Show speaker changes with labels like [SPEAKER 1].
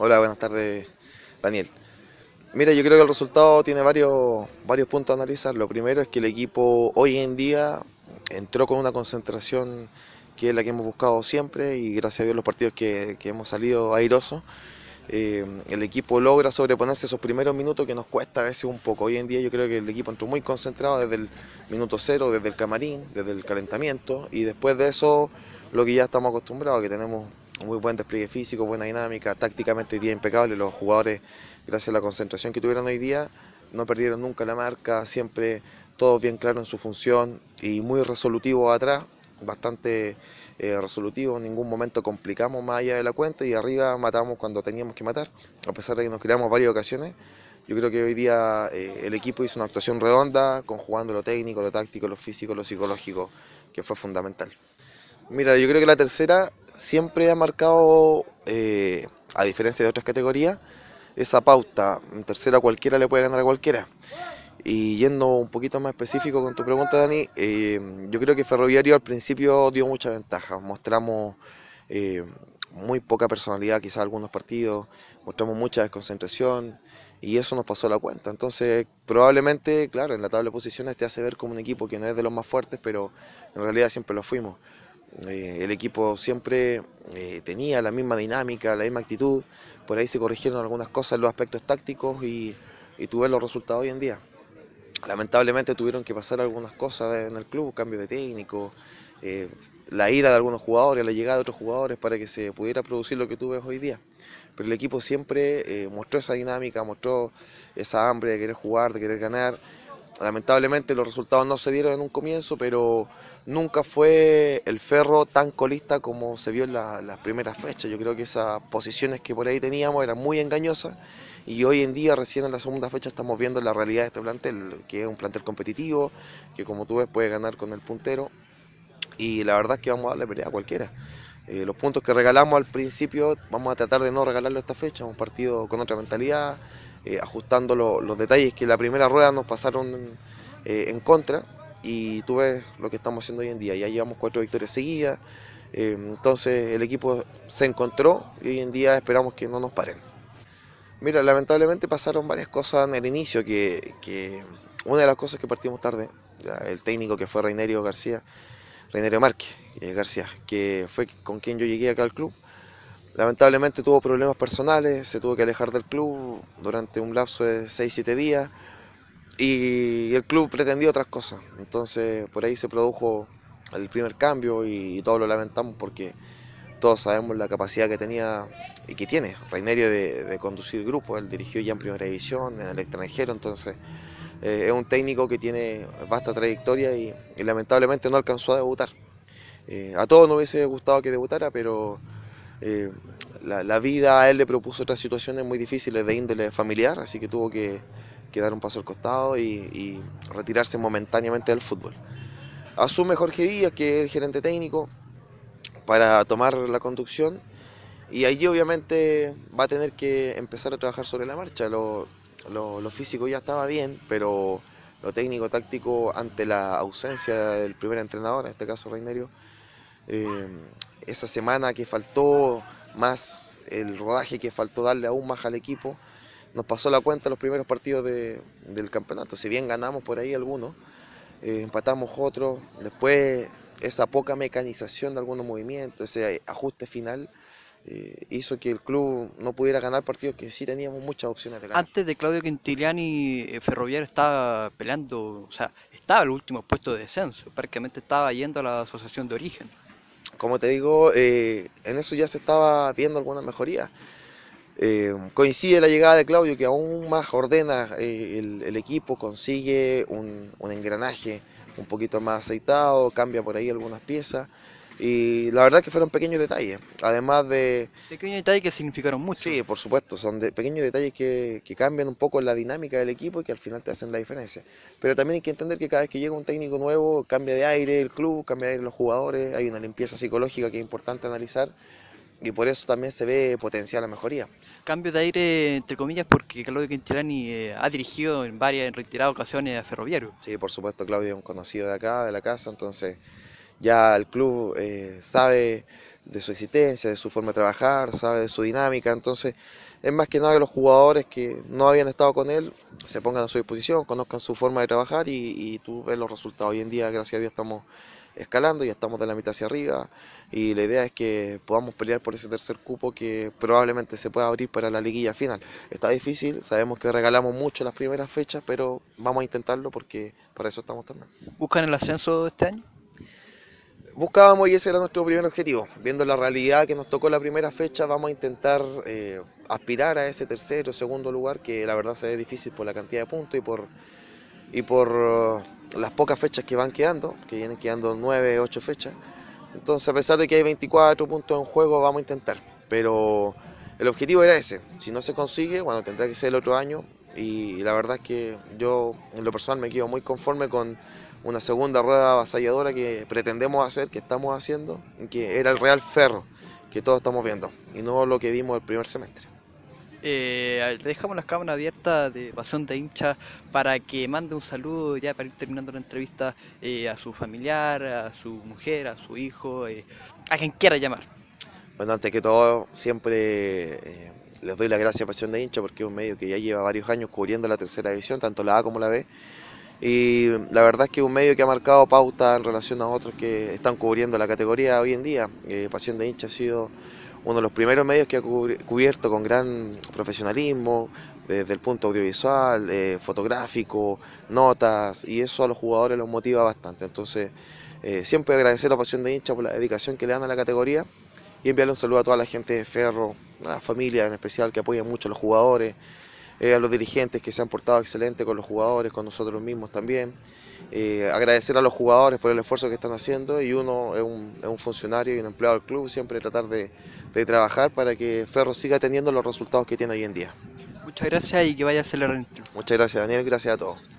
[SPEAKER 1] Hola, buenas tardes, Daniel. Mira, yo creo que el resultado tiene varios, varios puntos a analizar. Lo primero es que el equipo hoy en día entró con una concentración que es la que hemos buscado siempre y gracias a Dios los partidos que, hemos salido airosos. Eh, el equipo logra sobreponerse esos primeros minutos que nos cuesta a veces un poco. Hoy en día yo creo que el equipo entró muy concentrado desde el minuto cero, desde el camarín, desde el calentamiento y después de eso lo que ya estamos acostumbrados, que tenemos muy buen despliegue físico, buena dinámica, tácticamente hoy día impecable, los jugadores, gracias a la concentración que tuvieron hoy día, no perdieron nunca la marca, siempre todos bien claros en su función y muy resolutivos atrás, bastante eh, resolutivo resolutivos, en ningún momento complicamos más allá de la cuenta y arriba matamos cuando teníamos que matar, a pesar de que nos creamos varias ocasiones. Yo creo que hoy día eh, el equipo hizo una actuación redonda, conjugando lo técnico, lo táctico, lo físico, lo psicológico, que fue fundamental. Mira, yo creo que la tercera siempre ha marcado, eh, a diferencia de otras categorías, esa pauta. En tercera cualquiera le puede ganar a cualquiera. Y yendo un poquito más específico con tu pregunta, Dani, eh, yo creo que Ferroviario al principio dio muchas ventajas. Mostramos eh, muy poca personalidad, quizás algunos partidos, mostramos mucha desconcentración y eso nos pasó la cuenta. Entonces, probablemente, claro, en la tabla de posiciones te hace ver como un equipo que no es de los más fuertes, pero en realidad siempre lo fuimos. Eh, el equipo siempre eh, tenía la misma dinámica, la misma actitud. Por ahí se corrigieron algunas cosas en los aspectos tácticos y, tuve los resultados hoy en día. Lamentablemente tuvieron que pasar algunas cosas en el club, cambio de técnico, eh, la ida de algunos jugadores, la llegada de otros jugadores para que se pudiera producir lo que tú ves hoy día. Pero el equipo siempre mostró esa dinámica, mostró esa hambre de querer jugar, de querer ganar. Lamentablemente los resultados no se dieron en un comienzo, pero nunca fue el Ferro tan colista como se vio en las primeras fechas. Yo creo que esas posiciones que por ahí teníamos eran muy engañosas y hoy en día, recién en la segunda fecha, estamos viendo la realidad de este plantel, que es un plantel competitivo, que como tú ves puede ganar con el puntero y la verdad es que vamos a darle pelea a cualquiera. Eh, los puntos que regalamos al principio vamos a tratar de no regalarlo esta fecha, un partido con otra mentalidad, eh, ajustando los detalles que la primera rueda nos pasaron eh, en contra y tú ves lo que estamos haciendo hoy en día. Ya llevamos cuatro victorias seguidas, eh, entonces el equipo se encontró y hoy en día esperamos que no nos paren. Mira, lamentablemente pasaron varias cosas en el inicio, que, una de las cosas que partimos tarde, el técnico que fue Reinerio García, Reinerio Márquez García, que fue con quien yo llegué acá al club, Lamentablemente tuvo problemas personales, se tuvo que alejar del club durante un lapso de 6-7 días y el club pretendió otras cosas. Entonces por ahí se produjo el primer cambio y, todos lo lamentamos porque todos sabemos la capacidad que tenía y que tiene Reinerio de, conducir grupos. Él dirigió ya en primera división, en el extranjero, entonces eh, es un técnico que tiene vasta trayectoria y, lamentablemente no alcanzó a debutar. Eh, a todos nos hubiese gustado que debutara, pero eh, la, vida a él le propuso otras situaciones muy difíciles de índole familiar, así que tuvo que, dar un paso al costado y, retirarse momentáneamente del fútbol. Asume Jorge Díaz, que es el gerente técnico, para tomar la conducción y allí obviamente va a tener que empezar a trabajar sobre la marcha. Lo, físico ya estaba bien, pero lo técnico-táctico ante la ausencia del primer entrenador, en este caso Reinerio, eh, esa semana que faltó, más el rodaje que faltó darle aún más al equipo, nos pasó la cuenta los primeros partidos del campeonato. Si bien ganamos por ahí algunos, eh, empatamos otros, después esa poca mecanización de algunos movimientos, ese ajuste final, eh, hizo que el club no pudiera ganar partidos que sí teníamos muchas opciones de ganar. Antes de Claudio Quintiliani, eh, Ferroviario estaba peleando, o sea, estaba el último puesto de descenso, prácticamente estaba yendo a la asociación de origen como te digo, eh, en eso ya se estaba viendo alguna mejoría. Eh, coincide la llegada de Claudio, que aún más ordena eh, el, equipo, consigue un, un engranaje un poquito más aceitado, cambia por ahí algunas piezas. Y la verdad que fueron pequeños detalles, además de... Pequeños detalles que significaron mucho. Sí, por supuesto, son de pequeños detalles que, que cambian un poco la dinámica del equipo y que al final te hacen la diferencia. Pero también hay que entender que cada vez que llega un técnico nuevo, cambia de aire el club, cambia de aire los jugadores, hay una limpieza psicológica que es importante analizar y por eso también se ve potencial la mejoría. Cambio de aire, entre comillas, porque Claudio Quintilani eh, ha dirigido en varias, en retiradas ocasiones a Ferroviario. Sí, por supuesto, Claudio es un conocido de acá, de la casa, entonces ya el club eh, sabe de su existencia, de su forma de trabajar, sabe de su dinámica, entonces es más que nada que los jugadores que no habían estado con él se pongan a su disposición, conozcan su forma de trabajar y, y tú ves los resultados. Hoy en día, gracias a Dios, estamos escalando, y estamos de la mitad hacia arriba y la idea es que podamos pelear por ese tercer cupo que probablemente se pueda abrir para la liguilla final. Está difícil, sabemos que regalamos mucho las primeras fechas, pero vamos a intentarlo porque para eso estamos también. ¿Buscan el ascenso este año? buscábamos y ese era nuestro primer objetivo. Viendo la realidad que nos tocó la primera fecha, vamos a intentar eh, aspirar a ese tercero, segundo lugar, que la verdad se ve difícil por la cantidad de puntos y por, y por uh, las pocas fechas que van quedando, que vienen quedando nueve, ocho fechas. Entonces, a pesar de que hay 24 puntos en juego, vamos a intentar. Pero el objetivo era ese. Si no se consigue, bueno, tendrá que ser el otro año. y la verdad es que yo, en lo personal, me quedo muy conforme con una segunda rueda avasalladora que pretendemos hacer, que estamos haciendo, que era el Real Ferro, que todos estamos viendo, y no lo que vimos el primer semestre. Eh, dejamos las cámaras abiertas de Pasión de Hincha para que mande un saludo ya para ir terminando la entrevista eh, a su familiar, a su mujer, a su hijo, eh, a quien quiera llamar. Bueno, antes que todo, siempre eh, les doy la gracia a Pasión de Hincha porque es un medio que ya lleva varios años cubriendo la tercera división, tanto la A como la B y la verdad es que un medio que ha marcado pauta en relación a otros que están cubriendo la categoría hoy en día. Eh, Pasión de hincha ha sido uno de los primeros medios que ha cubierto con gran profesionalismo, desde el punto audiovisual, eh, fotográfico, notas, y eso a los jugadores los motiva bastante. Entonces, eh, siempre agradecer a Pasión de hincha por la dedicación que le dan a la categoría y enviarle un saludo a toda la gente de Ferro, a la familia en especial que apoya mucho a los jugadores. Eh, a los dirigentes que se han portado excelente con los jugadores, con nosotros mismos también. Eh, agradecer a los jugadores por el esfuerzo que están haciendo y uno es un, funcionario y un empleado del club, siempre tratar de, trabajar para que Ferro siga teniendo los resultados que tiene hoy en día. Muchas gracias y que vaya a ser Muchas gracias Daniel, gracias a todos.